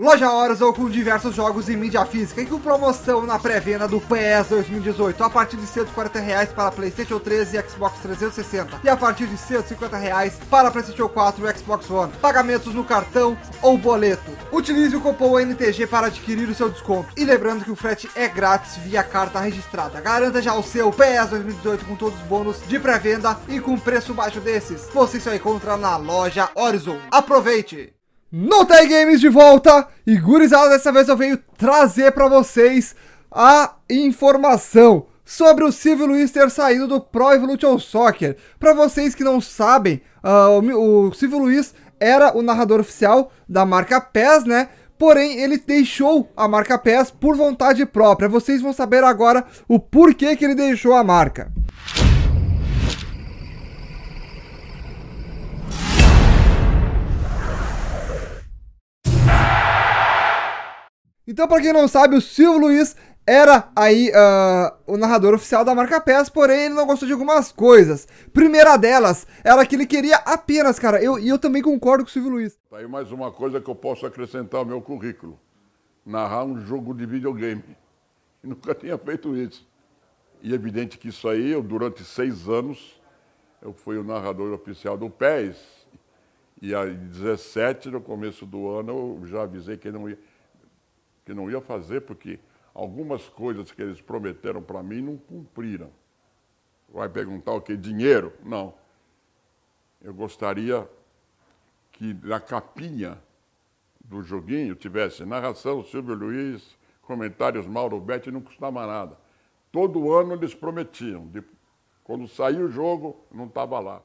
Loja Horus ou com diversos jogos em mídia física e com promoção na pré-venda do PS 2018 a partir de 140 reais para Playstation 13 e Xbox 360 e a partir de 150 reais para Playstation 4 e Xbox One. Pagamentos no cartão ou boleto. Utilize o cupom NTG para adquirir o seu desconto. E lembrando que o frete é grátis via carta registrada. Garanta já o seu PS 2018 com todos os bônus de pré-venda e com preço baixo desses. Você só encontra na loja Horizon. Aproveite! No Games de volta e gurizada, dessa vez eu venho trazer para vocês a informação sobre o Civil Luiz ter saído do Pro Evolution Soccer. Para vocês que não sabem, uh, o, Silvio Civil Luiz era o narrador oficial da marca PES, né? Porém, ele deixou a marca PES por vontade própria. Vocês vão saber agora o porquê que ele deixou a marca. Então, para quem não sabe, o Silvio Luiz era aí uh, o narrador oficial da marca PES, porém ele não gostou de algumas coisas. Primeira delas era que ele queria apenas, cara, eu, e eu também concordo com o Silvio Luiz. Tá aí mais uma coisa que eu posso acrescentar ao meu currículo: narrar um jogo de videogame. Eu nunca tinha feito isso. E é evidente que isso aí, eu, durante seis anos, eu fui o narrador oficial do PES. E aí, 17, no começo do ano, eu já avisei que não ia que não ia fazer, porque algumas coisas que eles prometeram para mim não cumpriram. Vai perguntar o que? Dinheiro? Não. Eu gostaria que na capinha do joguinho tivesse narração Silvio Luiz, comentários Mauro Betti, não custava nada. Todo ano eles prometiam. De, quando saiu o jogo, não estava lá.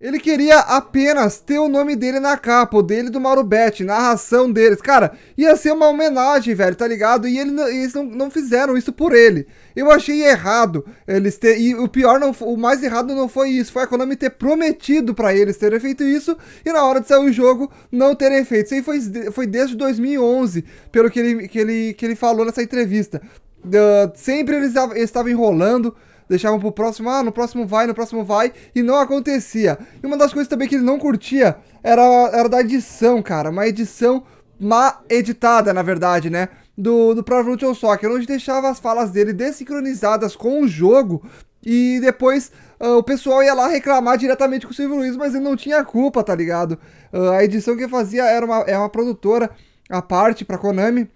Ele queria apenas ter o nome dele na capa, o dele do Mauro Betti, narração deles. Cara, ia ser uma homenagem, velho, tá ligado? E ele, eles não, não, fizeram isso por ele. Eu achei errado eles ter. E o pior, não, o mais errado não foi isso. Foi a Konami ter prometido para eles terem feito isso e na hora de sair o jogo não terem feito. Isso aí foi, foi desde 2011, pelo que ele, que, ele, que ele falou nessa entrevista. Uh, sempre eles estavam enrolando deixavam pro próximo, ah, no próximo vai, no próximo vai, e não acontecia. E uma das coisas também que ele não curtia era, era da edição, cara, uma edição má editada, na verdade, né? Do, do Pro Evolution Soccer, onde deixava as falas dele desincronizadas com o jogo e depois uh, o pessoal ia lá reclamar diretamente com o Silvio Luiz, mas ele não tinha culpa, tá ligado? Uh, a edição que fazia era uma, era é uma produtora à parte pra Konami.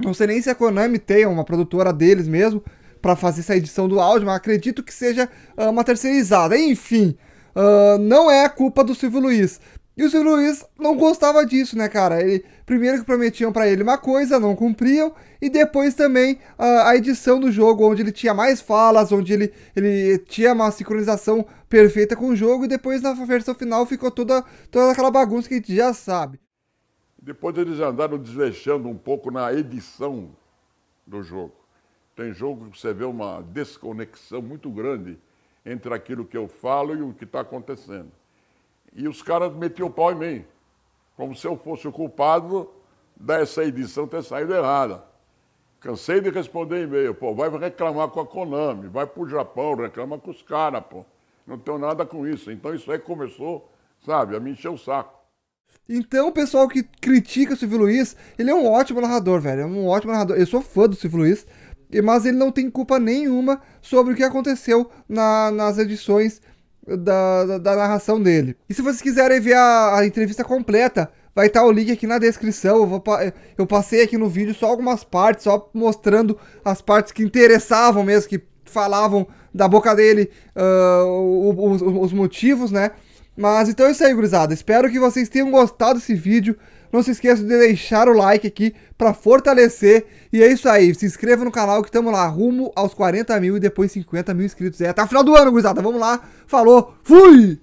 Não sei nem se a é Konami tem uma produtora deles mesmo, para fazer essa edição do áudio, mas acredito que seja uh, uma terceirizada. Enfim, uh, não é a culpa do Silvio Luiz. E o Silvio Luiz não gostava disso, né, cara? Ele, primeiro que prometiam para ele uma coisa, não cumpriam, e depois também a, ah, a edição do jogo, onde ele tinha mais falas, onde ele, ele tinha uma sincronização perfeita com o jogo, e depois na versão final ficou toda, toda aquela bagunça que a gente já sabe. Depois eles andaram desleixando um pouco na edição do jogo. Tem jogo que você vê uma desconexão muito grande entre aquilo que eu falo e o que está acontecendo. E os caras metiam o pau em mim, como se eu fosse o culpado dessa edição ter saído errada. Cansei de responder e-mail, pô, vai reclamar com a Konami, vai para o Japão, reclama com os caras, pô. Não tenho nada com isso. Então isso aí começou, sabe, a me encher o saco. Então, o pessoal que critica o Silvio Luiz, ele é um ótimo narrador, velho. É um ótimo narrador. Eu sou fã do Silvio Luiz mas ele não tem culpa nenhuma sobre o que aconteceu na, nas edições da, da, da, narração dele. E se vocês quiserem ver a, a entrevista completa, vai estar tá o link aqui na descrição. Eu, vou, eu passei aqui no vídeo só algumas partes, só mostrando as partes que interessavam mesmo, que falavam da boca dele uh, os, os motivos, né? Mas então é isso aí, gurizada. Espero que vocês tenham gostado desse vídeo. Não se esqueça de deixar o like aqui para fortalecer. E é isso aí. Se inscreva no canal que estamos lá rumo aos 40 mil e depois 50 mil inscritos. É até o final do ano, gurizada. Vamos lá. Falou. Fui!